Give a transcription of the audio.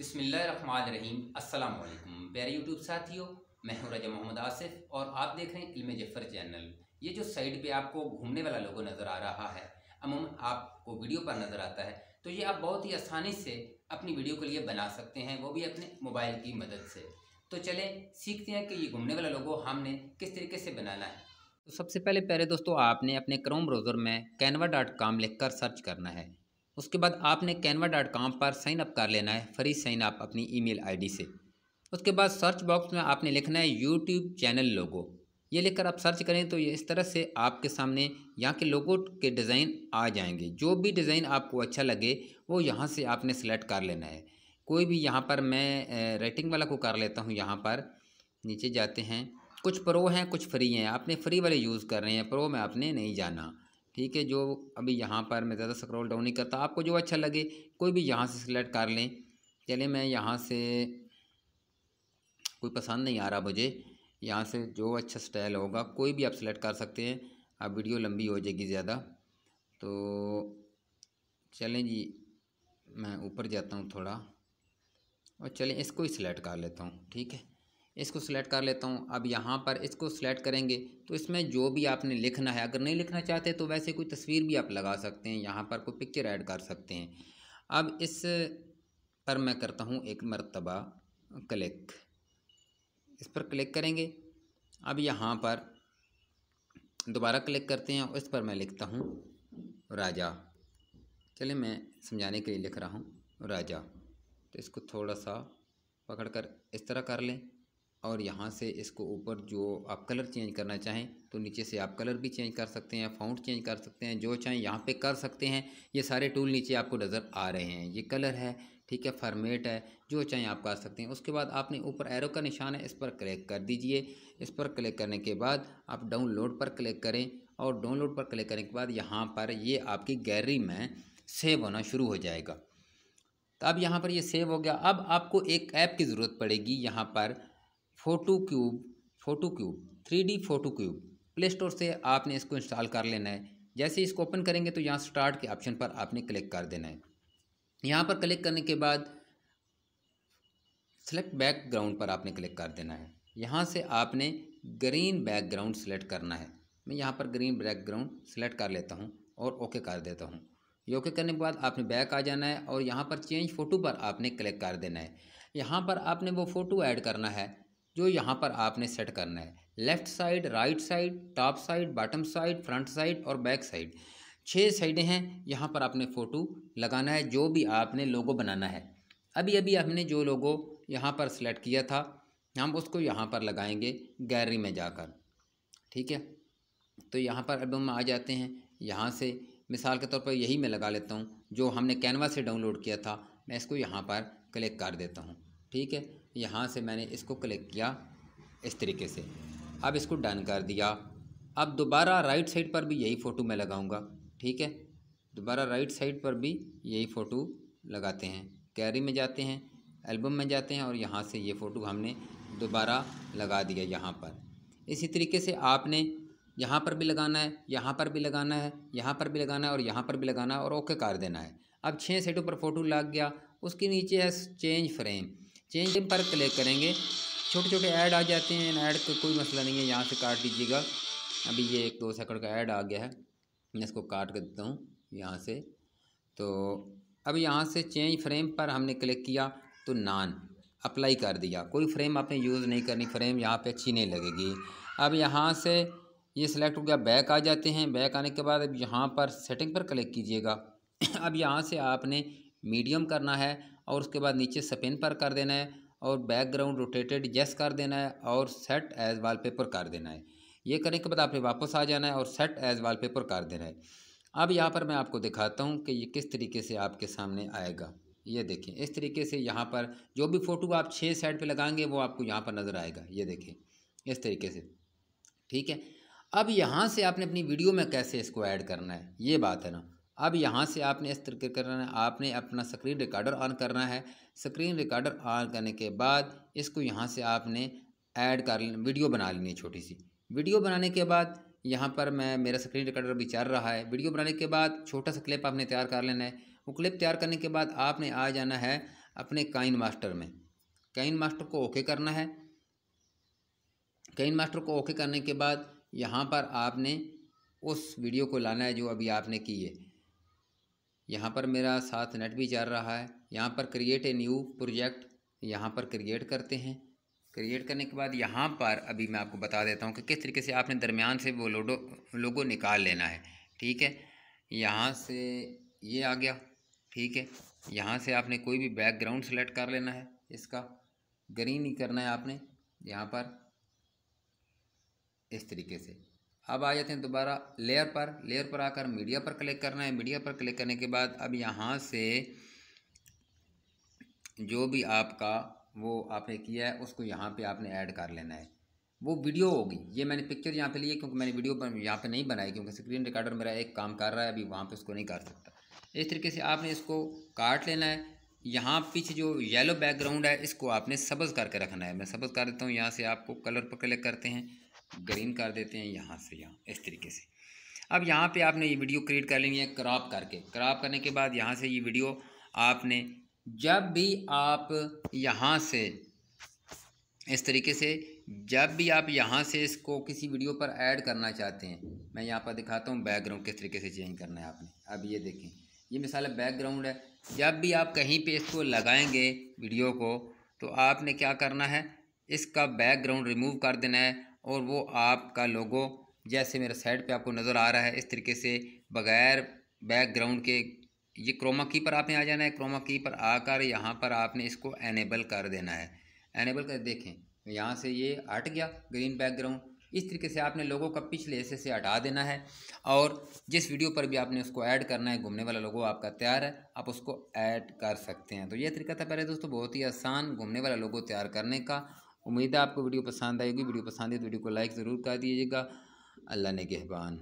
बिसमीम अल्लाम प्यारे यूट्यूब साथियों मैं हूं रजा मोहम्मद आसिफ और आप देख रहे हैं इल्म जफ़र चैनल ये जो साइड पे आपको घूमने वाला लोगो नज़र आ रहा है अमूम आपको वीडियो पर नज़र आता है तो ये आप बहुत ही आसानी से अपनी वीडियो के लिए बना सकते हैं वो भी अपने मोबाइल की मदद से तो चले सीखते हैं कि ये घूमने वाला लोगो हमने किस तरीके से बनाना है तो सबसे पहले प्यारे दोस्तों आपने अपने क्रोम ब्राउज़र में लिख लिखकर सर्च करना है उसके बाद आपने कैनवा डॉट कॉम पर साइन अप कर लेना है फ्री साइन अप अपनी ईमेल आईडी से उसके बाद सर्च बॉक्स में आपने लिखना है यूट्यूब चैनल लोगो ये लिखकर आप सर्च करें तो ये इस तरह से आपके सामने यहाँ के लोगो के डिज़ाइन आ जाएंगे जो भी डिज़ाइन आपको अच्छा लगे वो यहाँ से आपने सेलेक्ट कर लेना है कोई भी यहाँ पर मैं रेटिंग वाला को कर लेता हूँ यहाँ पर नीचे जाते हैं कुछ प्रो हैं कुछ फ्री हैं आपने फ्री वाले यूज़ कर रहे हैं प्रो में आपने नहीं जाना ठीक है जो अभी यहाँ पर मैं ज़्यादा स्क्रॉल डाउन नहीं करता आपको जो अच्छा लगे कोई भी यहाँ से सिलेक्ट कर लें चले मैं यहाँ से कोई पसंद नहीं आ रहा मुझे यहाँ से जो अच्छा स्टाइल होगा कोई भी आप सिलेक्ट कर सकते हैं अब वीडियो लंबी हो जाएगी ज़्यादा तो चलें जी मैं ऊपर जाता हूँ थोड़ा और चलें इसको ही सिलेक्ट कर लेता हूँ ठीक है इसको सिलेक्ट कर लेता हूँ अब यहाँ पर इसको सिलेक्ट करेंगे तो इसमें जो भी आपने लिखना है अगर नहीं लिखना चाहते तो वैसे कोई तस्वीर भी आप लगा सकते हैं यहाँ पर कोई पिक्चर ऐड कर सकते हैं अब इस पर मैं करता हूँ एक मरतबा क्लिक इस पर क्लिक करेंगे अब यहाँ पर दोबारा क्लिक करते हैं और इस पर मैं लिखता हूँ राजा चलिए मैं समझाने के लिए लिख रहा हूँ राजा तो इसको थोड़ा सा पकड़ कर इस तरह कर लें और यहाँ से इसको ऊपर जो आप कलर चेंज करना चाहें तो नीचे से आप कलर भी चेंज कर सकते हैं फाउंट चेंज कर सकते हैं जो चाहें यहाँ पे कर सकते हैं ये सारे टूल नीचे आपको नज़र आ रहे हैं ये कलर है ठीक है फॉर्मेट है जो चाहें आप कर सकते हैं उसके बाद आपने ऊपर एरो का निशान है इस पर क्लिक कर दीजिए इस पर क्लिक करने के बाद आप डाउनलोड पर क्लिक करें और डाउनलोड पर क्लिक करने के बाद यहाँ पर ये आपकी गैलरी में सेव होना शुरू हो जाएगा तो अब यहाँ पर ये सेव हो गया अब आपको एक ऐप की ज़रूरत पड़ेगी यहाँ पर photo cube photo cube three D photo cube play store से आपने इसको इंस्टॉल कर लेना है जैसे इसको ओपन करेंगे तो यहाँ स्टार्ट के ऑप्शन पर आपने क्लिक कर देना है यहाँ पर क्लिक करने के बाद सेलेक्ट बैकग्राउंड पर आपने क्लिक कर देना है यहाँ से आपने ग्रीन बैकग्राउंड सेलेक्ट करना है मैं यहाँ पर ग्रीन बैकग्राउंड सेलेक्ट कर लेता हूँ और ओके कर देता हूँ ओके करने के बाद आपने बैक आ जाना है और यहाँ पर चेंज फ़ोटो पर आपने क्लिक कर देना है यहाँ पर आपने वो फ़ोटो ऐड करना है जो यहाँ पर आपने सेट करना है left side right side top side bottom side front side और बैक साइड छः साइडें हैं यहाँ पर आपने फ़ोटो लगाना है जो भी आपने लोगो बनाना है अभी अभी हमने जो लोगो यहाँ पर सेलेक्ट किया था हम उसको यहाँ पर लगाएंगे गैलरी में जाकर ठीक है तो यहाँ पर अब हम आ जाते हैं यहाँ से मिसाल के तौर पर यही मैं लगा लेता हूँ जो हमने कैनवा से डाउनलोड किया था मैं इसको यहाँ पर क्लिक कर देता हूँ ठीक है यहाँ से मैंने इसको क्लिक किया इस तरीके से अब इसको डन कर दिया अब दोबारा राइट साइड पर भी यही फ़ोटो मैं लगाऊंगा ठीक है दोबारा राइट साइड पर भी यही फ़ोटो लगाते हैं कैरी में जाते हैं एल्बम में जाते हैं और यहाँ से ये फ़ोटो हमने दोबारा लगा दिया यहाँ पर इसी तरीके से आपने यहाँ पर भी लगाना है यहाँ पर भी लगाना है यहाँ पर भी लगाना है और यहाँ पर भी लगाना है और ओके कर देना है अब छः सेटों पर फ़ोटो लग गया उसके नीचे है चेंज फ्रेम चेंज पर क्लिक करेंगे छोटे छोटे ऐड आ जाते हैं इन ऐड का कोई मसला नहीं है यहाँ से काट दीजिएगा अभी ये एक दो सेकंड का ऐड आ गया है मैं इसको काट कर देता हूँ यहाँ से तो अब यहाँ से चेंज फ्रेम पर हमने क्लिक किया तो नान अप्लाई कर दिया कोई फ्रेम आपने यूज़ नहीं करनी फ्रेम यहाँ पे अच्छी नहीं लगेगी अब यहाँ से ये सिलेक्ट हो गया बैक आ जाते हैं बैक आने के बाद अब यहाँ पर सेटिंग पर क्लिक कीजिएगा अब यहाँ से आपने मीडियम करना है और उसके बाद नीचे सपिन पर कर देना है और बैकग्राउंड रोटेटेड यस कर देना है और सेट एज वॉलपेपर कर देना है ये करने के बाद आपने वापस आ जाना है और सेट एज वॉलपेपर कर देना है अब यहाँ पर मैं आपको दिखाता हूँ कि ये किस तरीके से आपके सामने आएगा ये देखें इस तरीके से यहाँ पर जो भी फ़ोटो आप छः साइड पर लगाएंगे वो आपको यहाँ पर नज़र आएगा ये देखें इस तरीके से ठीक है अब यहाँ से आपने अपनी वीडियो में कैसे इसको ऐड करना है ये बात है ना अब यहाँ से आपने इस तरीके करना है आपने अपना स्क्रीन रिकॉर्डर ऑन करना है स्क्रीन रिकॉर्डर ऑन करने के बाद इसको यहाँ से आपने ऐड कर वीडियो बना लेनी है छोटी सी वीडियो बनाने के बाद यहाँ पर मैं मेरा स्क्रीन रिकॉर्डर भी चल रहा है वीडियो बनाने के बाद छोटा सा क्लिप आपने तैयार कर लेना है वो क्लिप तैयार करने के बाद आपने आ जाना है अपने काइन मास्टर में काइन मास्टर को ओके करना है काइन मास्टर को ओके करने के बाद यहाँ पर आपने उस वीडियो को लाना है जो अभी आपने की है यहाँ पर मेरा साथ नेट भी जा रहा है यहाँ पर क्रिएट ए न्यू प्रोजेक्ट यहाँ पर क्रिएट करते हैं क्रिएट करने के बाद यहाँ पर अभी मैं आपको बता देता हूँ कि किस तरीके से आपने दरमियान से वो लोडो लोगो निकाल लेना है ठीक है यहाँ से ये आ गया ठीक है यहाँ से आपने कोई भी बैकग्राउंड सेलेक्ट कर लेना है इसका ग्रीन ही करना है आपने यहाँ पर इस तरीके से अब आ जाते हैं दोबारा लेयर पर लेयर पर आकर मीडिया पर क्लिक करना है मीडिया पर क्लिक करने के बाद अब यहाँ से जो भी आपका वो आपने किया है उसको यहाँ पे आपने ऐड कर लेना है वो वीडियो होगी ये मैंने पिक्चर यहाँ पे ली है क्योंकि मैंने वीडियो पर यहाँ पे नहीं बनाई क्योंकि स्क्रीन रिकॉर्डर मेरा एक काम कर रहा है अभी वहाँ पे उसको नहीं कर सकता इस तरीके से आपने इसको काट लेना है यहाँ पीछे जो येलो बैकग्राउंड है इसको आपने सब्ज़ करके रखना है मैं सब्ज़ कर देता हूँ यहाँ से आपको कलर पर क्लिक करते हैं ग्रीन कर देते हैं यहाँ से यहाँ इस तरीके से अब यहाँ पे आपने ये वीडियो क्रिएट कर लेनी है क्रॉप करके क्रॉप करने के बाद यहाँ से ये वीडियो आपने जब भी आप यहाँ से इस तरीके से जब भी आप यहाँ से इसको किसी वीडियो पर ऐड करना चाहते हैं मैं यहाँ पर दिखाता हूँ बैकग्राउंड किस तरीके से चेंज करना है आपने अब ये देखें ये मिसाल बैकग्राउंड है जब भी आप कहीं पे इसको लगाएंगे वीडियो को तो आपने क्या करना है इसका बैकग्राउंड रिमूव कर देना है और वो आपका लोगो जैसे मेरा साइड पे आपको नज़र आ रहा है इस तरीके से बगैर बैकग्राउंड के ये क्रोमा की पर आपने आ जाना है क्रोमा की पर आकर यहाँ पर आपने इसको एनेबल कर देना है एनेबल कर देखें यहाँ से ये हट गया ग्रीन बैकग्राउंड इस तरीके से आपने लोगों का पिछले हिस्से से हटा देना है और जिस वीडियो पर भी आपने उसको ऐड करना है घूमने वाला लोगों आपका तैयार है आप उसको ऐड कर सकते हैं तो ये तरीका था पहले दोस्तों बहुत ही आसान घूमने वाला लोगों तैयार करने का उम्मीद है आपको वीडियो पसंद आएगी वीडियो पसंद है तो वीडियो को लाइक ज़रूर कर दीजिएगा अल्लाह ने कहबान